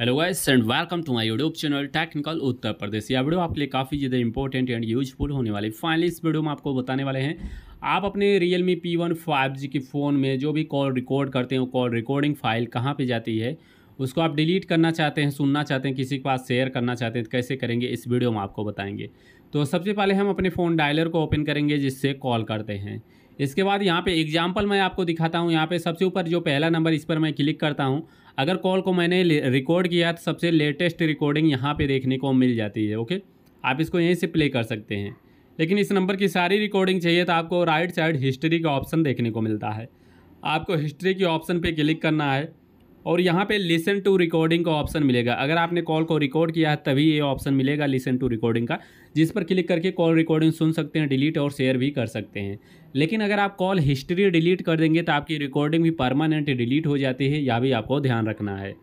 hello guys and welcome to my YouTube channel Technical Uttar Pradesh यह video आपके लिए काफ़ी ज़्यादा इंपॉर्टेंट एंड यूजफुल होने वाली फाइनली इस वीडियो में आपको बताने वाले हैं आप अपने Realme P one five G के फ़ोन में जो भी कॉल रिकॉर्ड करते हैं कॉल रिकॉर्डिंग फाइल कहाँ पर जाती है उसको आप डिलीट करना चाहते हैं सुनना चाहते हैं किसी के पास शेयर करना चाहते हैं तो कैसे करेंगे इस वीडियो में आपको बताएंगे तो सबसे पहले हम अपने फ़ोन डायलर को ओपन करेंगे जिससे कॉल करते हैं इसके बाद यहाँ पे एग्जाम्पल मैं आपको दिखाता हूँ यहाँ पे सबसे ऊपर जो पहला नंबर इस पर मैं क्लिक करता हूँ अगर कॉल को मैंने रिकॉर्ड किया तो सबसे लेटेस्ट रिकॉर्डिंग यहाँ पे देखने को मिल जाती है ओके आप इसको यहीं से प्ले कर सकते हैं लेकिन इस नंबर की सारी रिकॉर्डिंग चाहिए तो आपको राइट साइड हिस्ट्री का ऑप्शन देखने को मिलता है आपको हिस्ट्री के ऑप्शन पर क्लिक करना है और यहाँ पे लिसन टू रिकॉर्डिंग का ऑप्शन मिलेगा अगर आपने कॉल को रिकॉर्ड किया है तभी ये ऑप्शन मिलेगा लिसन टू रिकॉर्डिंग का जिस पर क्लिक करके कॉल रिकॉर्डिंग सुन सकते हैं डिलीट और शेयर भी कर सकते हैं लेकिन अगर आप कॉल हिस्ट्री डिलीट कर देंगे तो आपकी रिकॉर्डिंग भी परमानेंट डिलीट हो जाती है यह भी आपको ध्यान रखना है